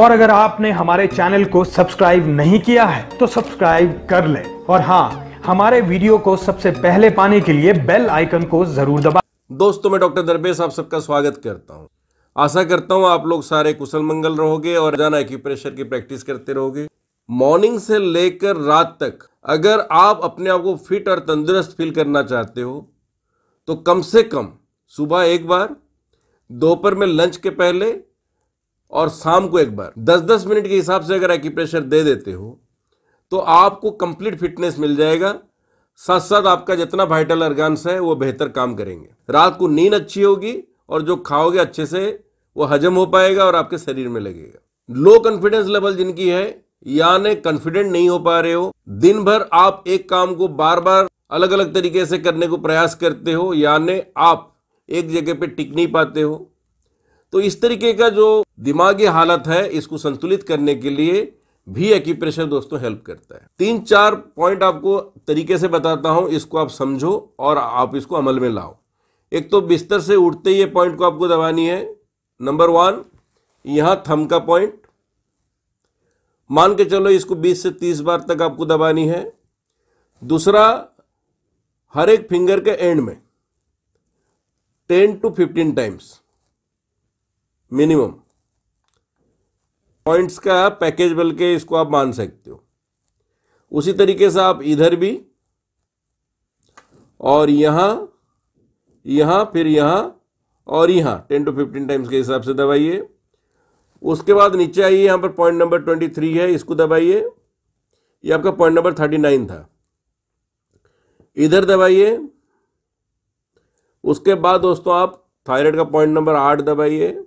और अगर आपने हमारे चैनल को सब्सक्राइब नहीं किया है तो सब्सक्राइब कर ले और हाँ हमारे वीडियो को सबसे पहले पाने के लिए बेल आइकन को जरूर दबा दोस्तों में डॉक्टर दरबेश आप सबका स्वागत करता हूँ आशा करता हूँ आप लोग सारे कुशल मंगल रहोगे और जाना की प्रेशर की प्रैक्टिस करते रहोगे मॉर्निंग से लेकर रात तक अगर आप अपने आप को फिट और तंदुरुस्त फील करना चाहते हो तो कम से कम सुबह एक बार दोपहर में लंच के पहले और शाम को एक बार दस दस मिनट के हिसाब से अगर एक्यूप्रेशर दे देते हो तो आपको कंप्लीट फिटनेस मिल जाएगा साथ साथ आपका जितना वाइटल अर्गान्स है वो बेहतर काम करेंगे रात को नींद अच्छी होगी और जो खाओगे अच्छे से वो हजम हो पाएगा और आपके शरीर में लगेगा लो कॉन्फिडेंस लेवल जिनकी है यानी कॉन्फिडेंट नहीं हो पा रहे हो दिन भर आप एक काम को बार बार अलग अलग तरीके से करने को प्रयास करते हो यानी आप एक जगह पे टिक नहीं पाते हो तो इस तरीके का जो दिमागी हालत है इसको संतुलित करने के लिए भी एक्यूप्रेशर दोस्तों हेल्प करता है तीन चार पॉइंट आपको तरीके से बताता हूं इसको आप समझो और आप इसको अमल में लाओ एक तो बिस्तर से उठते ही पॉइंट को आपको दबानी है नंबर वन यहां थम का पॉइंट मान के चलो इसको 20 से 30 बार तक आपको दबानी है दूसरा हर एक फिंगर के एंड में 10 टू 15 टाइम्स मिनिमम पॉइंट्स का पैकेज बल के इसको आप मान सकते हो उसी तरीके से आप इधर भी और यहां यहां फिर यहां और यहां टेन टू फिफ्टीन टाइम्स के हिसाब से दबाइए उसके बाद नीचे आइए यहां पर पॉइंट नंबर ट्वेंटी थ्री है इसको दबाइए ये आपका पॉइंट नंबर थर्टी नाइन था इधर दबाइए उसके बाद दोस्तों आप थायराइड का पॉइंट नंबर आठ दबाइए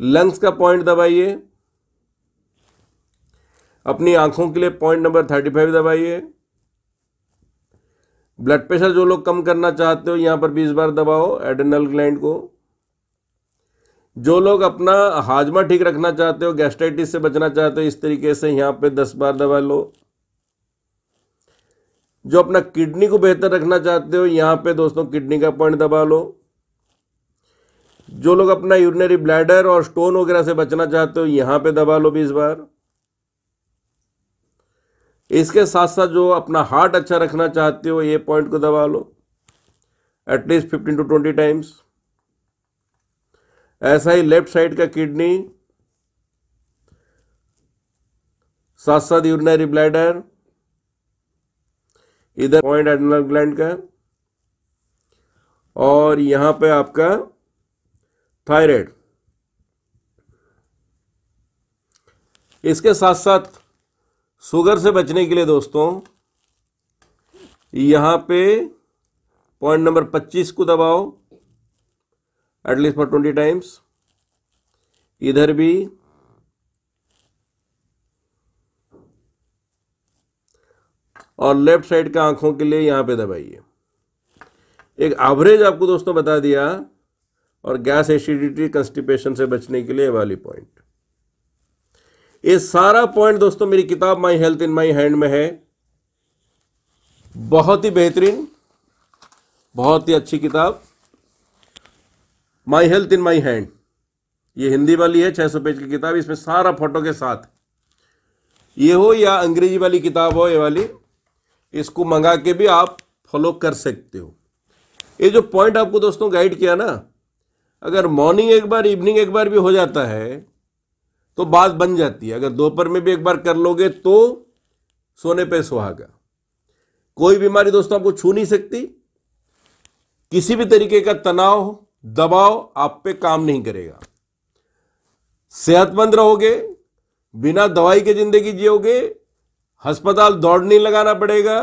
लंग्स का पॉइंट दबाइए अपनी आंखों के लिए पॉइंट नंबर थर्टी फाइव दबाइए ब्लड प्रेशर जो लोग कम करना चाहते हो यहां पर बीस बार दबाओ एडेनल ग्लैंड को जो लोग अपना हाजमा ठीक रखना चाहते हो गैस्ट्राइटिस से बचना चाहते हो इस तरीके से यहां पे दस बार दबा लो जो अपना किडनी को बेहतर रखना चाहते हो यहां पे दोस्तों किडनी का पॉइंट दबा लो जो लोग अपना यूरिनरी ब्लैडर और स्टोन वगैरह से बचना चाहते हो यहां पे दबा लो बीस बार इसके साथ साथ जो अपना हार्ट अच्छा रखना चाहते हो ये पॉइंट को दबा लो at least fifteen to twenty times ऐसा ही लेफ्ट साइड का किडनी साथ साथ यूरिनरी ब्लैडर इधर पॉइंट एडनल ग्लैंड का और यहां पे आपका थायराइड इसके साथ साथ शुगर से बचने के लिए दोस्तों यहां पे पॉइंट नंबर 25 को दबाओ एटलीस्ट फॉर 20 टाइम्स इधर भी और लेफ्ट साइड का आंखों के लिए यहां पे दबाइए एक एवरेज आपको दोस्तों बता दिया और गैस एसिडिटी कंस्टिपेशन से बचने के लिए वाली पॉइंट ये सारा पॉइंट दोस्तों मेरी किताब my health in my hand में है बहुत ही बेहतरीन बहुत ही अच्छी किताब my health in my hand ये हिंदी वाली है 600 पेज की किताब इसमें सारा फोटो के साथ ये हो या अंग्रेजी वाली किताब हो ये वाली इसको मंगा के भी आप फॉलो कर सकते हो ये जो पॉइंट आपको दोस्तों गाइड किया ना अगर मॉर्निंग एक बार इवनिंग एक बार भी हो जाता है तो बात बन जाती है अगर दोपहर में भी एक बार कर लोगे तो सोने पे सुहागा कोई बीमारी दोस्तों आपको छू नहीं सकती किसी भी तरीके का तनाव दबाव आप पे काम नहीं करेगा सेहतमंद रहोगे बिना दवाई के जिंदगी जियोगे अस्पताल दौड़ नहीं लगाना पड़ेगा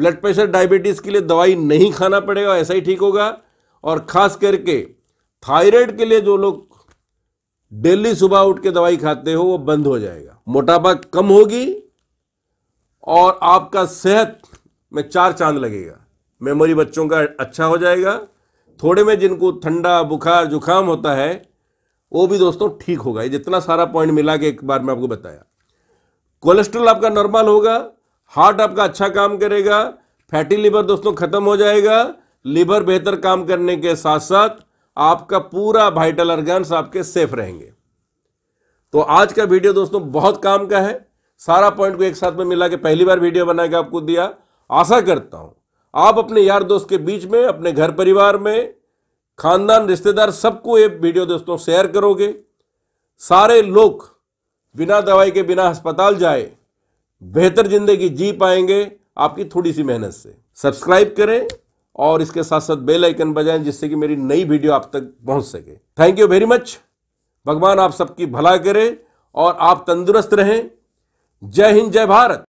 ब्लड प्रेशर डायबिटीज के लिए दवाई नहीं खाना पड़ेगा ऐसा ही ठीक होगा और खास करके थायराइड के लिए जो लोग डेली सुबह उठ के दवाई खाते हो वो बंद हो जाएगा मोटापा कम होगी और आपका सेहत में चार चांद लगेगा मेमोरी बच्चों का अच्छा हो जाएगा थोड़े में जिनको ठंडा बुखार जुकाम होता है वो भी दोस्तों ठीक होगा ये जितना सारा पॉइंट मिला के एक बार मैं आपको बताया कोलेस्ट्रॉल आपका नॉर्मल होगा हार्ट आपका अच्छा काम करेगा फैटी लीवर दोस्तों खत्म हो जाएगा लीवर बेहतर काम करने के साथ साथ आपका पूरा वाइटल ऑर्गन्स आपके सेफ रहेंगे तो आज का वीडियो दोस्तों बहुत काम का है सारा पॉइंट को एक साथ में मिला के पहली बार वीडियो बना के आपको दिया आशा करता हूं आप अपने यार दोस्त के बीच में अपने घर परिवार में खानदान रिश्तेदार सबको ये वीडियो दोस्तों शेयर करोगे सारे लोग बिना दवाई के बिना अस्पताल जाए बेहतर जिंदगी जी पाएंगे आपकी थोड़ी सी मेहनत से सब्सक्राइब करें और इसके साथ साथ बेल आइकन बजाएं जिससे कि मेरी नई वीडियो आप तक पहुंच सके थैंक यू वेरी मच भगवान आप सबकी भला करे और आप तंदुरुस्त रहें जय हिंद जय भारत